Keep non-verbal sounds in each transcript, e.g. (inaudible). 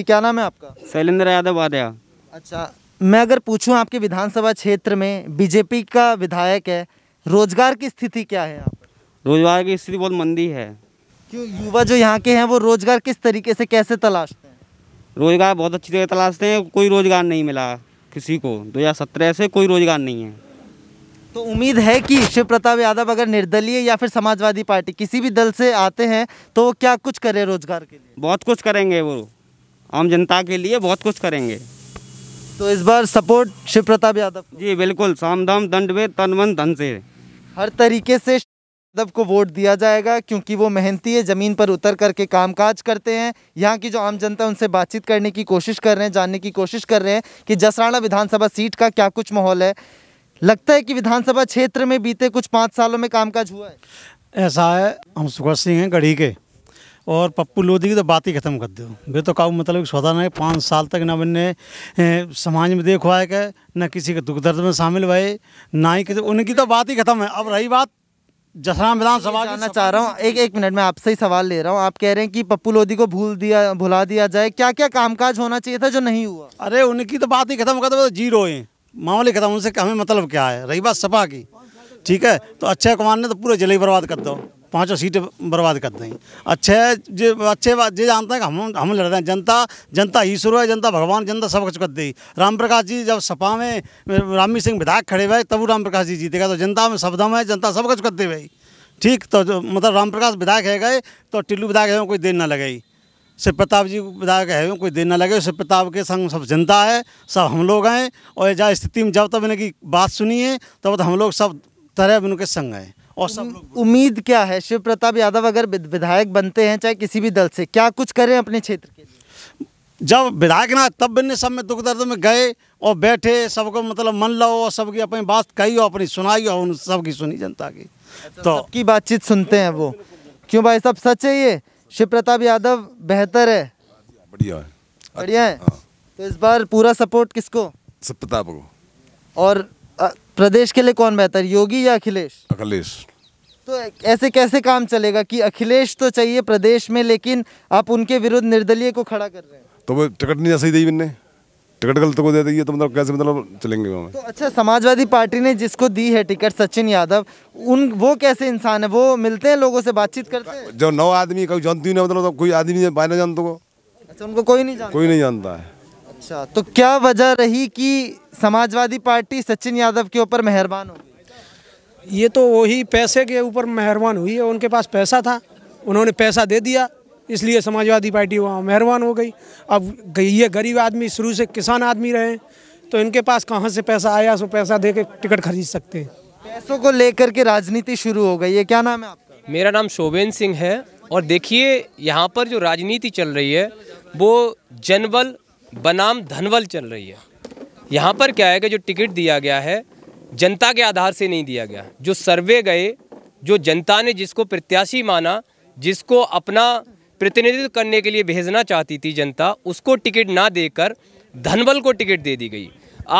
व्यक्ति क्या नाम है आपका शैलेंद्र यादव आर्या अच्छा मैं अगर पूछूं आपके विधानसभा क्षेत्र में बीजेपी का विधायक है रोजगार की स्थिति क्या है यहाँ पर रोजगार की स्थिति बहुत मंदी है क्यों युवा जो यहाँ के हैं वो रोजगार किस तरीके से कैसे तलाशते हैं रोजगार बहुत अच्छी तरह तलाशते हैं कोई रोजगार नहीं मिला किसी को 2017 से कोई रोजगार नहीं है तो उम्मीद है कि शिव प्रताप यादव अगर निर्दलीय या फिर समाजवादी पार्टी किसी भी दल से आते हैं तो क्या कुछ करें रोजगार के लिए बहुत कुछ करेंगे वो आम जनता के लिए बहुत कुछ करेंगे तो इस बार सपोर्ट शिव प्रताप यादव जी बिल्कुल साम दंड में तन मन धन से हर तरीके से यादव को वोट दिया जाएगा क्योंकि वो मेहनती है ज़मीन पर उतर करके कामकाज करते हैं यहाँ की जो आम जनता उनसे बातचीत करने की कोशिश कर रहे हैं जानने की कोशिश कर रहे हैं कि जसराणा विधानसभा सीट का क्या कुछ माहौल है लगता है कि विधानसभा क्षेत्र में बीते कुछ पाँच सालों में कामकाज हुआ है ऐसा है हम सुखर सिंह हैं गढ़ी के और पप्पू लोधी की तो बात ही ख़त्म कर दो वे तो काबू मतलब सौदा नहीं पाँच साल तक ना मैंने समाज में देखो आए के न किसी के दुख दर्द में शामिल हुए ना ही किसी उनकी तो बात ही ख़त्म है अब रही बात जसरा विधानसभा जानना चाह रहा हूँ एक एक मिनट में आपसे ही सवाल ले रहा हूँ आप कह रहे हैं कि पप्पू लोधी को भूल दिया भुला दिया जाए क्या क्या कामकाज होना चाहिए था जो नहीं हुआ अरे उनकी तो बात ही खत्म कर दो तो जीरो है मामले खत्म उनसे हमें मतलब क्या है रही बात सपा की ठीक है तो अक्षय कुमार ने तो पूरे जिले बर्बाद कर दो पाँचों सीटें बर्बाद कर दें अच्छे जो अच्छे बात जे जानते हैं कि हम हम लड़ रहे हैं जनता जनता ईश्वर है जनता भगवान जनता सब कुछ कर दे राम प्रकाश जी जब सपा में रामी सिंह विधायक खड़े हुए तब राम प्रकाश जी जीतेगा तो जनता में सबदम है जनता सब कुछ कर दे भाई ठीक तो मतलब राम प्रकाश विधायक है गए तो टिल्लू विधायक है कोई देर ना लगे शिव प्रताप जी विधायक है कोई देर ना लगे शिव प्रताप के संग सब जनता है सब हम लोग हैं और जहाँ स्थिति में जब तक मैंने की बात सुनी है तब तो हम लोग सब तरह उनके संग हैं और सब उम्मीद क्या है शिव प्रताप यादव अगर विधायक बनते हैं चाहे किसी भी दल से क्या कुछ करें अपने क्षेत्र के जब विधायक ना तब बने सब में दुख दर्द में गए और बैठे सबको मतलब मन लो और सबकी अपनी बात कही और अपनी सुनाई और उन सबकी सुनी जनता की अच्छा, तो की बातचीत सुनते हैं वो क्यों भाई सब सच है ये शिव प्रताप यादव बेहतर है बढ़िया है बढ़िया है हाँ। तो इस बार पूरा सपोर्ट किसको शिव प्रताप को और प्रदेश के लिए कौन बेहतर योगी या अखिलेश अखिलेश तो ऐसे कैसे काम चलेगा कि अखिलेश तो चाहिए प्रदेश में लेकिन आप उनके विरुद्ध निर्दलीय को खड़ा कर रहे हैं तो वो टिकट नहीं ऐसे दी मैंने टिकट गलत को दे दी है तो मतलब कैसे मतलब चलेंगे तो अच्छा समाजवादी पार्टी ने जिसको दी है टिकट सचिन यादव उन वो कैसे इंसान है वो मिलते हैं लोगों से बातचीत करते हैं जो नौ आदमी कभी जानती नहीं मतलब कोई आदमी बाहर जानते को अच्छा उनको कोई नहीं जानता कोई नहीं जानता है अच्छा तो क्या वजह रही कि समाजवादी पार्टी सचिन यादव के ऊपर मेहरबान हो ये तो वही पैसे के ऊपर मेहरबान हुई है उनके पास पैसा था उन्होंने पैसा दे दिया इसलिए समाजवादी पार्टी वहाँ मेहरबान हो गई अब ये गरीब आदमी शुरू से किसान आदमी रहे तो इनके पास कहाँ से पैसा आया सो पैसा दे के टिकट खरीद सकते हैं पैसों को लेकर के राजनीति शुरू हो गई है क्या नाम है आपका मेरा नाम शोभेन सिंह है और देखिए यहाँ पर जो राजनीति चल रही है वो जनबल बनाम धनवल चल रही है यहाँ पर क्या है कि जो टिकट दिया गया है जनता के आधार से नहीं दिया गया जो सर्वे गए जो जनता ने जिसको प्रत्याशी माना जिसको अपना प्रतिनिधित्व करने के लिए भेजना चाहती थी जनता उसको टिकट ना देकर धनबल को टिकट दे दी गई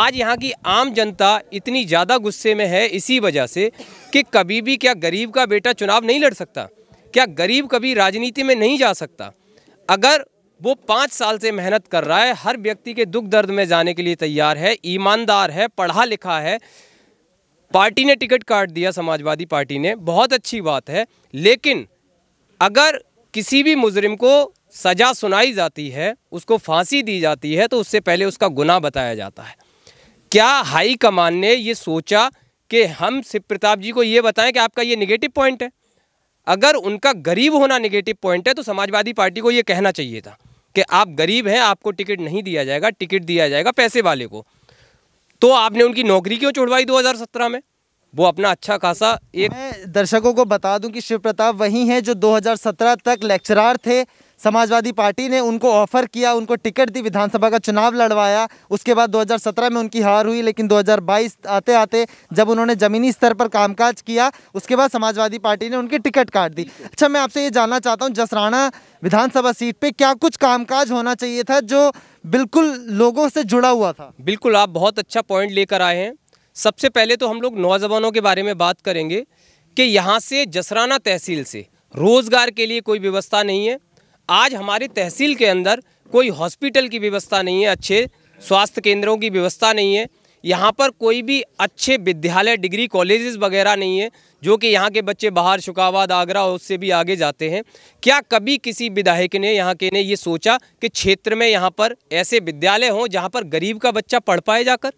आज यहाँ की आम जनता इतनी ज़्यादा गुस्से में है इसी वजह से कि कभी भी क्या गरीब का बेटा चुनाव नहीं लड़ सकता क्या गरीब कभी राजनीति में नहीं जा सकता अगर वो पाँच साल से मेहनत कर रहा है हर व्यक्ति के दुख दर्द में जाने के लिए तैयार है ईमानदार है पढ़ा लिखा है पार्टी ने टिकट काट दिया समाजवादी पार्टी ने बहुत अच्छी बात है लेकिन अगर किसी भी मुजरिम को सज़ा सुनाई जाती है उसको फांसी दी जाती है तो उससे पहले उसका गुनाह बताया जाता है क्या हाई कमान ने ये सोचा कि हम शिव प्रताप जी को ये बताएं कि आपका ये निगेटिव पॉइंट है अगर उनका गरीब होना निगेटिव पॉइंट है तो समाजवादी पार्टी को ये कहना चाहिए था कि आप गरीब हैं आपको टिकट नहीं दिया जाएगा टिकट दिया जाएगा पैसे वाले को तो आपने उनकी नौकरी क्यों छुड़वाई 2017 में वो अपना अच्छा खासा एक मैं दर्शकों को बता दूं कि शिव प्रताप वही हैं जो 2017 तक लेक्चरार थे समाजवादी पार्टी ने उनको ऑफर किया उनको टिकट दी विधानसभा का चुनाव लड़वाया उसके बाद 2017 में उनकी हार हुई लेकिन 2022 आते आते जब उन्होंने ज़मीनी स्तर पर कामकाज किया उसके बाद समाजवादी पार्टी ने उनकी टिकट काट दी अच्छा मैं आपसे ये जानना चाहता हूँ जसराना विधानसभा सीट पर क्या कुछ कामकाज होना चाहिए था जो बिल्कुल लोगों से जुड़ा हुआ था बिल्कुल आप बहुत अच्छा पॉइंट लेकर आए हैं सबसे पहले तो हम लोग नौजवानों के बारे में बात करेंगे कि यहाँ से जसराना तहसील से रोज़गार के लिए कोई व्यवस्था नहीं है आज हमारे तहसील के अंदर कोई हॉस्पिटल की व्यवस्था नहीं है अच्छे स्वास्थ्य केंद्रों की व्यवस्था नहीं है यहाँ पर कोई भी अच्छे विद्यालय डिग्री कॉलेजेस वगैरह नहीं है जो कि यहाँ के बच्चे बाहर शुकाबाद आगरा और उससे भी आगे जाते हैं क्या कभी किसी विधायक ने यहाँ के ने ये सोचा कि क्षेत्र में यहाँ पर ऐसे विद्यालय हों जहाँ पर गरीब का बच्चा पढ़ पाए जाकर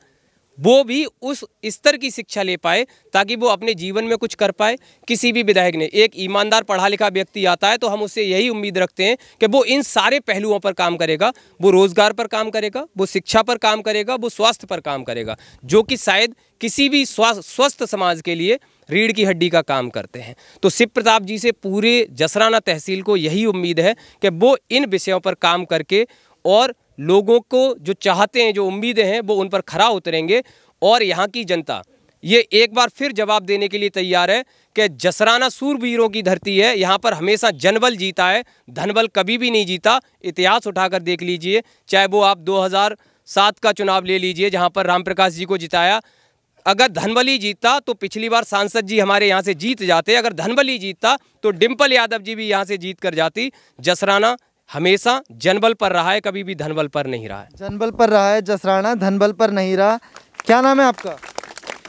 वो भी उस स्तर की शिक्षा ले पाए ताकि वो अपने जीवन में कुछ कर पाए किसी भी विधायक ने एक ईमानदार पढ़ा लिखा व्यक्ति आता है तो हम उससे यही उम्मीद रखते हैं कि वो इन सारे पहलुओं पर काम करेगा वो रोज़गार पर काम करेगा वो शिक्षा पर काम करेगा वो स्वास्थ्य पर काम करेगा जो कि शायद किसी भी स्वस्थ समाज के लिए रीढ़ की हड्डी का काम करते हैं तो शिव प्रताप जी से पूरे जसराना तहसील को यही उम्मीद है कि वो इन विषयों पर काम करके और लोगों को जो चाहते हैं जो उम्मीदें हैं वो उन पर खरा उतरेंगे और यहाँ की जनता ये एक बार फिर जवाब देने के लिए तैयार है कि जसराना सूरवीरों की धरती है यहाँ पर हमेशा जनबल जीता है धनबल कभी भी नहीं जीता इतिहास उठाकर देख लीजिए चाहे वो आप 2007 का चुनाव ले लीजिए जहाँ पर राम प्रकाश जी को जिताया अगर धनबली जीतता तो पिछली बार सांसद जी हमारे यहाँ से जीत जाते अगर धनबली जीतता तो डिम्पल यादव जी भी यहाँ से जीत कर जाती जसराना हमेशा जनबल पर रहा है कभी भी धनबल पर नहीं रहा है जनबल पर रहा है जसराना धनबल पर नहीं रहा क्या नाम है आपका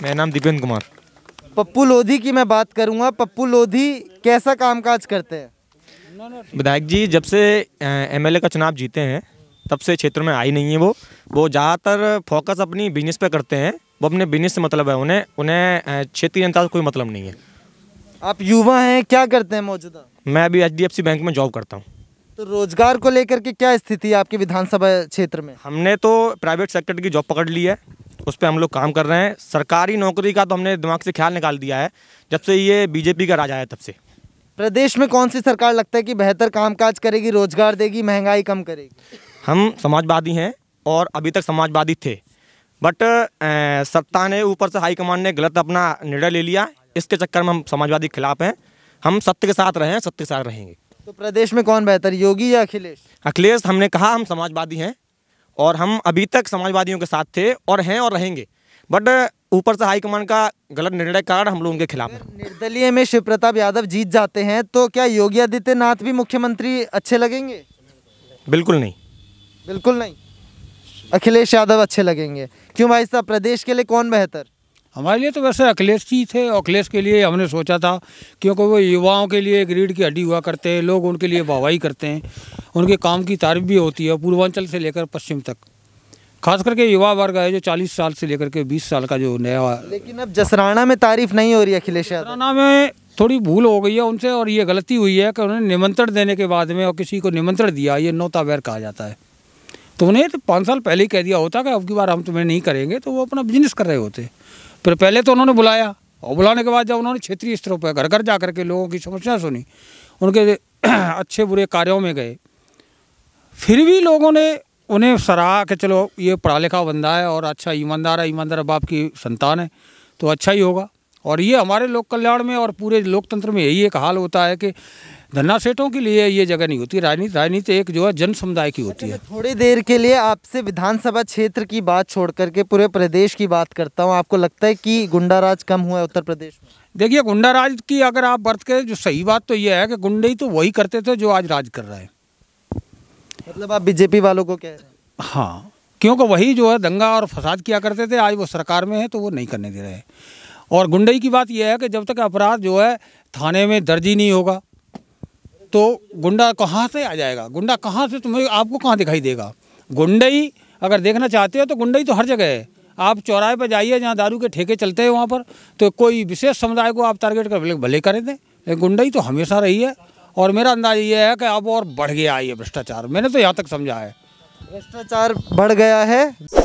मेरा नाम दीपेंद्र कुमार पप्पू लोधी की मैं बात करूंगा पप्पू लोधी कैसा कामकाज करते हैं विधायक जी जब से एमएलए का चुनाव जीते हैं तब से क्षेत्र में आई नहीं है वो वो ज़्यादातर फोकस अपनी बिजनेस पे करते हैं वो अपने बिजनेस से मतलब है उन्हें उन्हें क्षेत्रीय जनता से कोई मतलब नहीं है आप युवा हैं क्या करते हैं मौजूदा मैं अभी एच बैंक में जॉब करता हूँ तो रोजगार को लेकर के क्या स्थिति है आपके विधानसभा क्षेत्र में हमने तो प्राइवेट सेक्टर की जॉब पकड़ ली है उस पर हम लोग काम कर रहे हैं सरकारी नौकरी का तो हमने दिमाग से ख्याल निकाल दिया है जब से ये बीजेपी का राजा है तब से प्रदेश में कौन सी सरकार लगता है कि बेहतर कामकाज करेगी रोजगार देगी महंगाई कम करेगी हम समाजवादी हैं और अभी तक समाजवादी थे बट सत्ता ने ऊपर से हाईकमांड ने गलत अपना निर्णय ले लिया इसके चक्कर में हम समाजवादी के खिलाफ हैं हम सत्य के साथ रहें सत्य के साथ रहेंगे तो प्रदेश में कौन बेहतर योगी या अखिलेश अखिलेश हमने कहा हम समाजवादी हैं और हम अभी तक समाजवादियों के साथ थे और हैं और रहेंगे बट ऊपर से हाईकमान का गलत निर्णय कारण हम लोग उनके खिलाफ निर्दलीय में शिव प्रताप यादव जीत जाते हैं तो क्या योगी आदित्यनाथ भी मुख्यमंत्री अच्छे लगेंगे बिल्कुल नहीं बिल्कुल नहीं अखिलेश यादव अच्छे लगेंगे क्यों भाई साहब प्रदेश के लिए कौन बेहतर हमारे लिए तो वैसे अखिलेश जी थे अखिलेश के लिए हमने सोचा था क्योंकि वो युवाओं के लिए एक रीढ़ की हड्डी हुआ करते हैं लोग उनके लिए वाहवाही करते हैं उनके काम की तारीफ भी होती है पूर्वांचल से लेकर पश्चिम तक खास करके युवा वर्ग है जो 40 साल से लेकर के 20 साल का जो नया लेकिन अब जसराना में तारीफ नहीं हो रही अखिलेश जसराना में थोड़ी भूल हो गई है उनसे और ये गलती हुई है कि उन्होंने निमंत्रण देने के बाद में और किसी को निमंत्रण दिया ये नौता कहा जाता है तो उन्हें तो पाँच साल पहले ही कह दिया होता कि अब की बार हम तुम्हें नहीं करेंगे तो वो अपना बिजनेस कर रहे होते फिर पहले तो उन्होंने बुलाया और बुलाने के बाद जब उन्होंने क्षेत्रीय स्तरों पर घर घर जा कर के लोगों की समस्या सुनी उनके (clears throat) अच्छे बुरे कार्यों में गए फिर भी लोगों ने उन्हें सराहा कि चलो ये पढ़ा लिखा बंदा है और अच्छा ईमानदार है ईमानदार बाप की संतान है तो अच्छा ही होगा और ये हमारे लोक कल्याण में और पूरे लोकतंत्र में यही एक हाल होता है कि धन्ना सेठों के लिए ये जगह नहीं होती राजनीति राजनीति एक जो है जन समुदाय की होती अच्छा, है तो थोड़ी देर के लिए आपसे विधानसभा क्षेत्र की बात छोड़ करके पूरे प्रदेश की बात करता हूँ आपको लगता है कि गुंडा राज कम हुआ है उत्तर प्रदेश में देखिए गुंडा राज की अगर आप बरत के जो सही बात तो ये है कि गुंडे ही तो वही करते थे जो आज राज कर रहे हैं मतलब आप बीजेपी वालों को कह रहे हैं हाँ क्योंकि वही जो है दंगा और फसाद किया करते थे आज वो सरकार में है तो वो नहीं करने दे रहे और गुंडई की बात यह है कि जब तक अपराध जो है थाने में दर्ज ही नहीं होगा तो गुंडा कहाँ से आ जाएगा गुंडा कहाँ से तुम्हें आपको कहाँ दिखाई देगा गुंडई अगर देखना चाहते हो तो ही तो हर जगह है आप चौराहे पर जाइए जहाँ दारू के ठेके चलते हैं वहाँ पर तो कोई विशेष समुदाय को आप टारगेट कर भले भले करें दें लेकिन ही तो हमेशा रही है और मेरा अंदाज ये है कि अब और बढ़ गया ये भ्रष्टाचार मैंने तो यहाँ तक समझा है भ्रष्टाचार बढ़ गया है